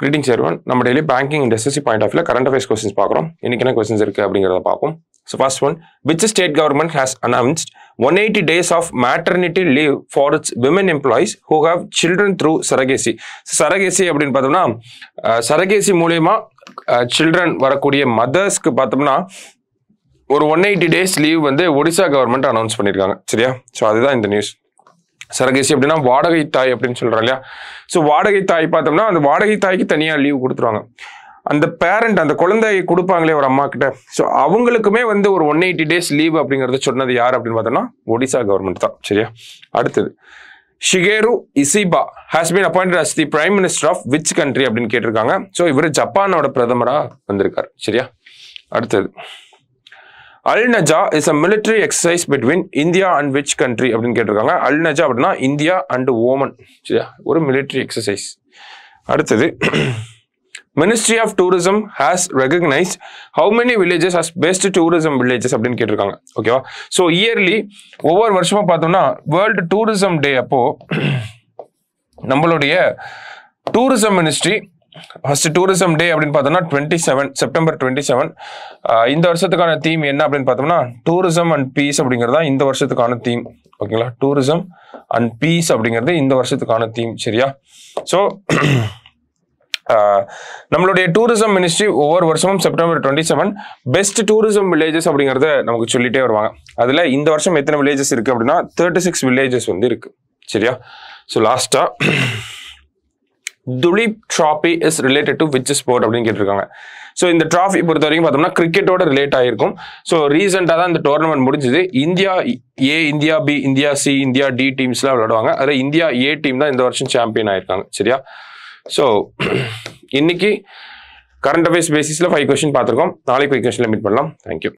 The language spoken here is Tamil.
கிரீட்டிங்ஸ் எருவன் நம்ம daily banking and SSC point ஆஃப்ல கரண்ட் அஃபேர்ஸ் கொஸ்டின்ஸ் பார்க்குறோம் இன்னைக்கு என்ன கொஸ்டின் இருக்கு அப்படிங்கிறத பார்ப்போம் so first one which state government has announced one eighty days of maternity leave for its women employees who have children through surrogacy surrogacy அப்படின்னு பார்த்தோம்னா சரகேசி மூலயமா சில்ட்ரன் வரக்கூடிய மதர்ஸ்க்கு பார்த்தோம்னா ஒரு ஒன் எயிட்டி டேஸ் லீவ் வந்து ஒடிசா கவர்மெண்ட் அனௌன்ஸ் பண்ணியிருக்காங்க சரியா ஸோ அதுதான் இந்த நியூஸ் சரகேசி அப்படின்னா வாடகை தாய் அப்படின்னு சொல்றோம் இல்லையா ஸோ வாடகை தாய் பார்த்தோம்னா அந்த வாடகை தாய்க்கு தனியாக லீவ் கொடுத்துருவாங்க அந்த பேரண்ட் அந்த குழந்தையை கொடுப்பாங்களே ஒரு அம்மா கிட்ட ஸோ அவங்களுக்குமே வந்து ஒரு ஒன் எயிட்டி டேஸ் லீவ் அப்படிங்கிறத சொன்னது யார் அப்படின்னு பார்த்தோம்னா ஒடிசா கவர்மெண்ட் தான் சரியா அடுத்தது Shigeru Ishiba has been appointed as the prime minister of which country அப்படின்னு கேட்டிருக்காங்க ஸோ இவர் ஜப்பானோட பிரதமராக வந்திருக்கார் சரியா அடுத்தது Al Najah is a military exercise between India and which country அப்படின்னு கேட்டிருக்காங்க அல் நஜா அப்படின்னா இந்தியா அண்ட் ஓமன் சரியா ஒரு மிலிட்ரி எக்ஸசைஸ் அடுத்தது ministry of tourism has recognise how many villages as best tourism villages அப்படின்னு கேட்டிருக்காங்க ஓகேவா ஸோ இயர்லி ஒவ்வொரு வருஷமும் பார்த்தோம்னா வேர்ல்டு டூரிசம் டே அப்போ நம்மளுடைய tourism ministry first tourism day அப்படின்னு பார்த்தோம்னா twenty seven September twenty seven இந்த வருஷத்துக்கான தீம் என்ன அப்படின்னு பார்த்தோம்னா டூரிசம் அண்ட் பீஸ் அப்படிங்கிறது தான் இந்த வருஷத்துக்கான தீம் ஓகேங்களா டூரிசம் அண்ட் பீஸ் அப்படிங்கிறது இந்த வருஷத்துக்கான தீம் சரியா ஸோ நம்மளுடைய டூரிசம் மினிஸ்ட்ரி ஒவ்வொரு வருஷமும் September twenty seven best tourism villages அப்படிங்கிறத நமக்கு சொல்லிகிட்டே வருவாங்க அதில் இந்த வருஷம் எத்தனை வில்லேஜஸ் இருக்குது அப்படின்னா தேர்ட்டி சிக்ஸ் வில்லேஜஸ் வந்து இருக்குது சரியா ஸோ லாஸ்ட்டாக Duleep trophy is related to which sport அப்படின்னு கேட்டிருக்காங்க ஸோ இந்த ட்ராஃபி பொறுத்த வரைக்கும் பார்த்தோம்னா கிரிக்கெட்டோட ரிலேட் ஆகிருக்கும் ஸோ ரீசெண்டாக தான் இந்த டோர்னமெண்ட் முடிஞ்சது India A India B India C India D டீம்ஸ்லாம் விளையாடுவாங்க அதில் இந்தியா ஏ டீம் தான் இந்த வருஷம் சாம்பியன் ஆயிருக்காங்க சரியா ஸோ இன்னைக்கு கரண்ட் அஃபேர்ஸ் பேசிஸில் ஃபைவ் கொஸ்டின் பார்த்துருக்கோம் நாளைக்கு ஃபைவ் கொஸ்டினில் மீட் பண்ணலாம் தேங்க்யூ